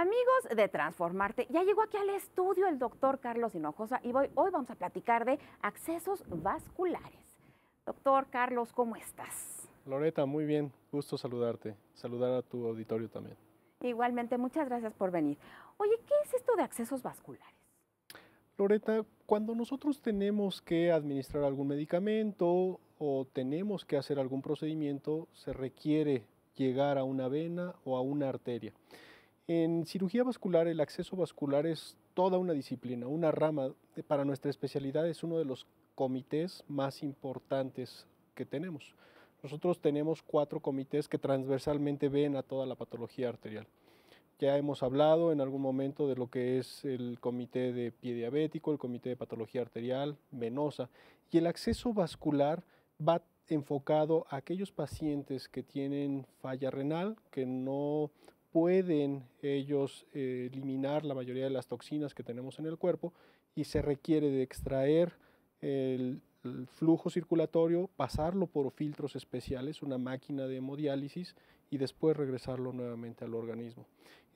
Amigos de Transformarte, ya llegó aquí al estudio el doctor Carlos Hinojosa y hoy, hoy vamos a platicar de accesos vasculares. Doctor Carlos, ¿cómo estás? Loreta, muy bien, gusto saludarte, saludar a tu auditorio también. Igualmente, muchas gracias por venir. Oye, ¿qué es esto de accesos vasculares? Loreta, cuando nosotros tenemos que administrar algún medicamento o tenemos que hacer algún procedimiento, se requiere llegar a una vena o a una arteria. En cirugía vascular, el acceso vascular es toda una disciplina, una rama. Para nuestra especialidad es uno de los comités más importantes que tenemos. Nosotros tenemos cuatro comités que transversalmente ven a toda la patología arterial. Ya hemos hablado en algún momento de lo que es el comité de pie diabético, el comité de patología arterial, venosa. Y el acceso vascular va enfocado a aquellos pacientes que tienen falla renal, que no pueden ellos eh, eliminar la mayoría de las toxinas que tenemos en el cuerpo y se requiere de extraer el flujo circulatorio, pasarlo por filtros especiales, una máquina de hemodiálisis y después regresarlo nuevamente al organismo.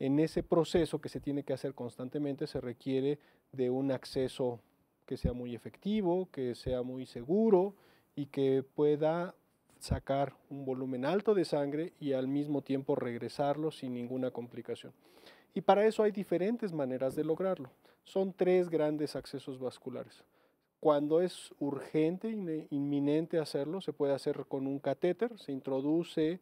En ese proceso que se tiene que hacer constantemente se requiere de un acceso que sea muy efectivo, que sea muy seguro y que pueda sacar un volumen alto de sangre y al mismo tiempo regresarlo sin ninguna complicación. Y para eso hay diferentes maneras de lograrlo. Son tres grandes accesos vasculares. Cuando es urgente, inminente hacerlo, se puede hacer con un catéter, se introduce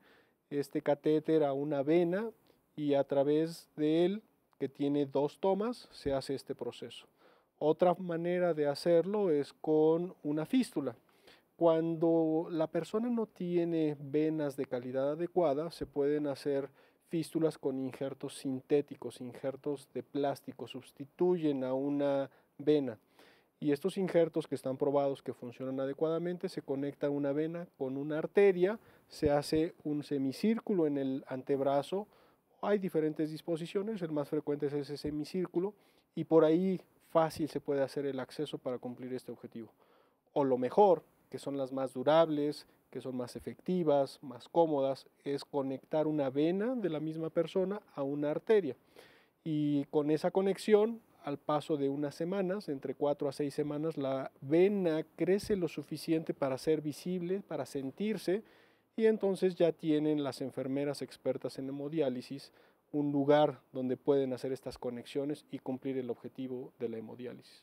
este catéter a una vena y a través de él, que tiene dos tomas, se hace este proceso. Otra manera de hacerlo es con una fístula. Cuando la persona no tiene venas de calidad adecuada, se pueden hacer fístulas con injertos sintéticos, injertos de plástico, sustituyen a una vena. Y estos injertos que están probados que funcionan adecuadamente, se conecta una vena con una arteria, se hace un semicírculo en el antebrazo, hay diferentes disposiciones, el más frecuente es ese semicírculo y por ahí fácil se puede hacer el acceso para cumplir este objetivo. O lo mejor que son las más durables, que son más efectivas, más cómodas, es conectar una vena de la misma persona a una arteria. Y con esa conexión, al paso de unas semanas, entre cuatro a seis semanas, la vena crece lo suficiente para ser visible, para sentirse, y entonces ya tienen las enfermeras expertas en hemodiálisis un lugar donde pueden hacer estas conexiones y cumplir el objetivo de la hemodiálisis.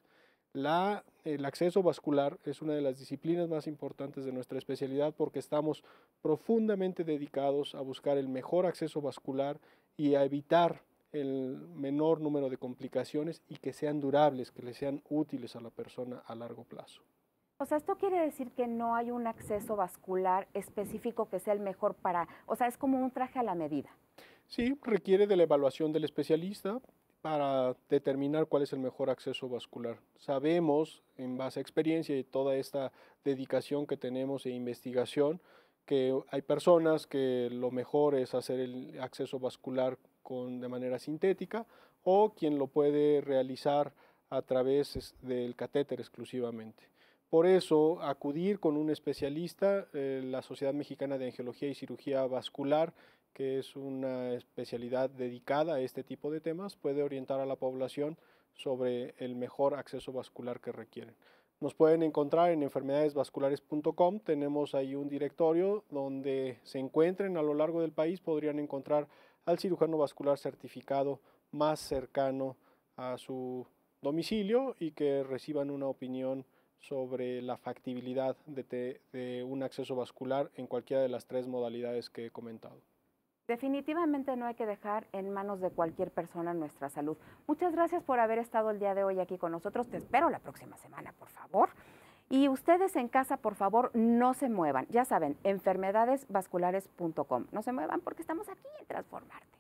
La, el acceso vascular es una de las disciplinas más importantes de nuestra especialidad porque estamos profundamente dedicados a buscar el mejor acceso vascular y a evitar el menor número de complicaciones y que sean durables, que le sean útiles a la persona a largo plazo. O sea, esto quiere decir que no hay un acceso vascular específico que sea el mejor para, o sea, es como un traje a la medida. Sí, requiere de la evaluación del especialista, para determinar cuál es el mejor acceso vascular. Sabemos, en base a experiencia y toda esta dedicación que tenemos e investigación, que hay personas que lo mejor es hacer el acceso vascular con, de manera sintética o quien lo puede realizar a través del catéter exclusivamente. Por eso, acudir con un especialista, eh, la Sociedad Mexicana de Angiología y Cirugía Vascular, que es una especialidad dedicada a este tipo de temas, puede orientar a la población sobre el mejor acceso vascular que requieren. Nos pueden encontrar en enfermedadesvasculares.com, tenemos ahí un directorio donde se encuentren a lo largo del país, podrían encontrar al cirujano vascular certificado más cercano a su domicilio y que reciban una opinión sobre la factibilidad de, un acceso vascular en cualquiera de las tres modalidades que he comentado. Definitivamente no hay que dejar en manos de cualquier persona nuestra salud. Muchas gracias por haber estado el día de hoy aquí con nosotros. Te espero la próxima semana, por favor. Y ustedes en casa, por favor, no se muevan. Ya saben, enfermedadesvasculares.com. No se muevan porque estamos aquí en Transformarte.